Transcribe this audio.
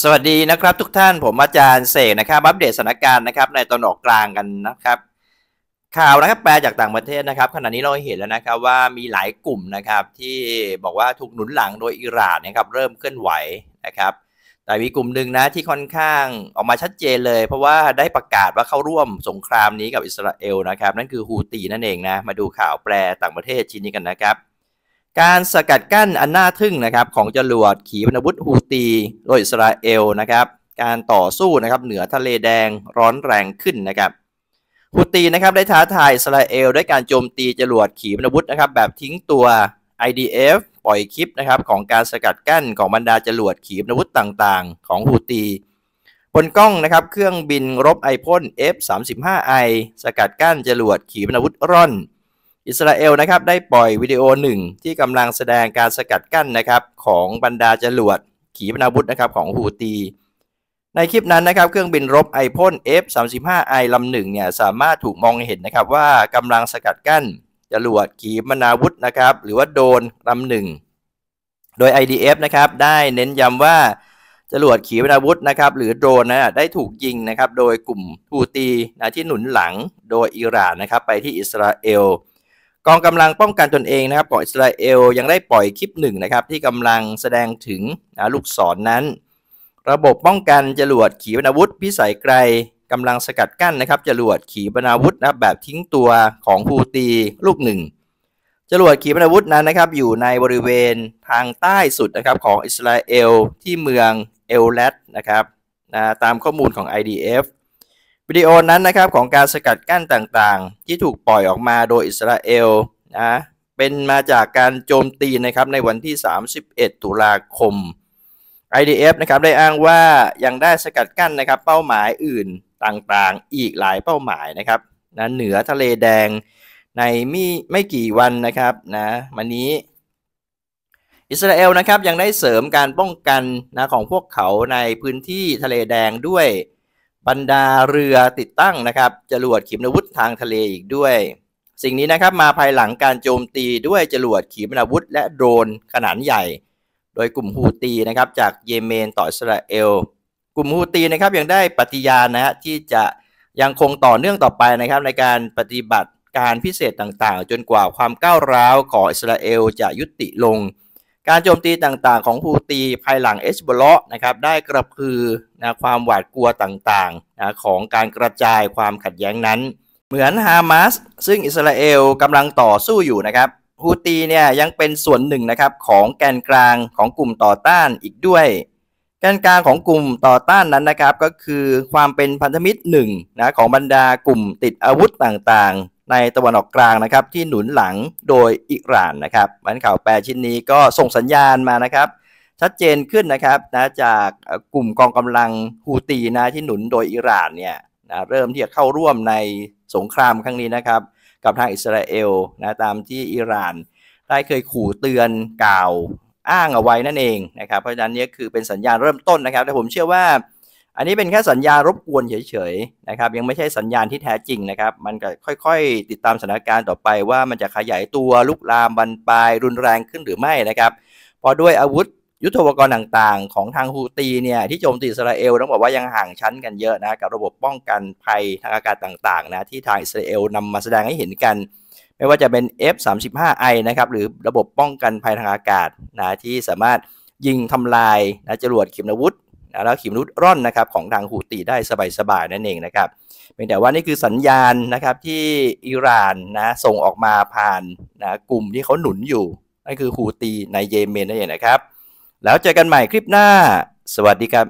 สวัสดีนะครับ ทุกท่านผมอาจารย์เสกนะครับอัปเดตสถานการณ์นะครับ ในตอนออกกลางกันนะครับ ข่าวนะครับแปลจากต่างประเทศนะครับ ขณะนี้เราเห็นแล้วนะครับว่ามีหลายกลุ่มนะครับที่บอกว่าถูกหนุนหลังโดยอิหร่านนะครับ เริ่มเคลื่อนไหวนะครับแต่มีกลุ่มหนึ่งนะที่ค่อนข้างออกมาชัดเจนเลย เพราะว่าได้ประกาศว่าเข้าร่วมสงครามนี้กับอิสราเอลนะครับ นั่นคือฮูตีนั่นเองนะมาดูข่าวแปลต่างประเทศชิ้นนี้กันนะครับการสกัดกั้นอันน่าทึ่งนะครับของจรวดขีปนาวุธฮูตี โดยอิสราเอลนะครับการต่อสู้นะครับเหนือทะเลแดงร้อนแรงขึ้นนะครับฮูตีนะครับได้ท้าทายอิสราเอลด้วยการโจมตีจรวดขีปนาวุธนะครับแบบทิ้งตัว IDF ปล่อยคลิปนะครับของการสกัดกั้นของบรรดาจรวดขีปนาวุธต่างๆ ของฮูตีบนกล้องนะครับเครื่องบินรบไอพ่น F35I สกัดกั้นจรวดขีปนาวุธร่อนอิสราเอลนะครับได้ปล่อยวิดีโอหนึ่งที่กำลังแสดงการสกัดกั้นนะครับของบรรดาจรวดขีปนาวุธนะครับของฮูตี ในคลิปนั้นนะครับ เครื่องบินรบไอพ่น F-35I ลำหนึ่งเนี่ยสามารถถูกมองเห็นนะครับ ว่ากำลังสกัดกั้นจรวดขีปนาวุธนะครับหรือว่าโดนลำหนึ่งโดย IDF นะครับได้เน้นย้ำว่าจรวดขีปนาวุธนะครับหรือโดรนนะได้ถูกยิงนะครับโดยกลุ่มฮูตีนะที่หนุนหลังโดยอิหร่านนะครับไปที่อิสราเอลกองกำลังป้องกันตนเองนะครับของอิสราเอลยังได้ปล่อยคลิปหนึ่งนะครับที่กำลังแสดงถึงลูกศรนนั้น ระบบป้องกันจรวดขีปนาวุธพิสัยไกล กำลังสกัดกั้นนะครับจรวดขีปนาวุธนะแบบทิ้งตัวของฮูตีลูกหนึ่งจรวดขีปนาวุธนั้นนะครับ อยู่ในบริเวณทางใต้สุดนะครับของอิสราเอลที่เมืองเอลเลตนะครับนะตามข้อมูลของ IDF วิดีโอนั้นนะครับ ของการสกัดกั้นต่างๆ ที่ถูกปล่อยออกมาโดยอิสราเอลนะเป็นมาจากการโจมตีนะครับในวันที่ 31 ตุลาคม IDF นะครับได้อ้างว่ายังได้สกัดกั้นนะครับเป้าหมายอื่นต่างๆ อีกหลายเป้าหมายนะครับนะเหนือทะเลแดงในมีไม่กี่วันนะครับนะมานี้อิสราเอลนะครับยังได้เสริมการป้องกันนะของพวกเขาในพื้นที่ทะเลแดงด้วยบรรดาเรือติดตั้งนะครับจรวดขีปนาวุธทางทะเลอีกด้วย สิ่งนี้นะครับมาภายหลังการโจมตีด้วยจรวดขีปนาวุธและโดรนขนาดใหญ่ โดยกลุ่มฮูตีนะครับจากเยเมนต่ออิสราเอล กลุ่มฮูตีนะครับยังได้ปฏิญาณนะฮะที่จะยังคงต่อเนื่องต่อไปนะครับ ในการปฏิบัติการพิเศษต่าง ๆ จนกว่าความก้าวร้าวของอิสราเอลจะยุติลงการโจมตีต่างๆ ของฮูตีภายหลังเอชบอลนะครับได้กระพือนะความหวาดกลัวต่างๆนะของการกระจายความขัดแย้งนั้น เหมือนฮามาสซึ่งอิสราเอลกำลังต่อสู้อยู่นะครับฮูตีเนี่ยยังเป็นส่วนหนึ่งนะครับของแกนกลางของกลุ่มต่อต้านอีกด้วยแกนกลางของกลุ่มต่อต้านนั้นนะครับก็คือความเป็นพันธมิตรหนึ่งนะของบรรดากลุ่มติดอาวุธต่างๆในตะวันออกกลางนะครับที่หนุนหลังโดยอิหร่านนะครับมันข่าวแปลชิ้นนี้ก็ส่งสัญญาณมานะครับ ชัดเจนขึ้นนะครับนะจากกลุ่มกองกำลังฮูตีนะที่หนุนโดยอิหร่านเนี่ยนะเริ่มที่จะเข้าร่วมในสงครามครั้งนี้นะครับ กับทางอิสราเอลนะตามที่อิหร่าน ได้เคยขู่เตือนกล่าวอ้างเอาไว้นั่นเองนะครับเพราะฉะนั้นนี่คือเป็นสัญญาณเริ่มต้นนะครับแต่ผมเชื่อว่าอันนี้เป็นแค่สัญญารบกวนเฉยๆนะครับยังไม่ใช่สัญญาณที่แท้จริงนะครับ มันก็ค่อยๆ ติดตามสถานการณ์ต่อไปว่ามันจะขยายตัวลุกลามบันปลาย รุนแรงขึ้นหรือไม่นะครับพอด้วยอาวุธยุทโธปกรณ์ต่างๆ ของทางฮูตีเนี่ยที่โจมตีอิสราเอลต้องบอกว่ายังห่างชั้นกันเยอะนะกับระบบป้องกันภัยทางอากาศต่างๆนะที่ทางอิสราเอลนำมาแสดงให้เห็นกัน ไม่ว่าจะเป็น F35I นะครับหรือระบบป้องกันภัยทางอากาศนะที่สามารถยิงทำลายนะจรวดขีปนาวุธแล้วขีมนุษย์ร่อนนะครับของทางฮูตีได้สบายๆนั่นเองนะครับเพียงแต่ว่านี่คือสัญญาณนะครับที่อิหร่านนะส่งออกมาผ่านนะกลุ่มที่เขาหนุนอยู่นั่นคือฮูตีในเยเมนนั่นเองนะครับ แล้วเจอกันใหม่คลิปหน้า สวัสดีครับ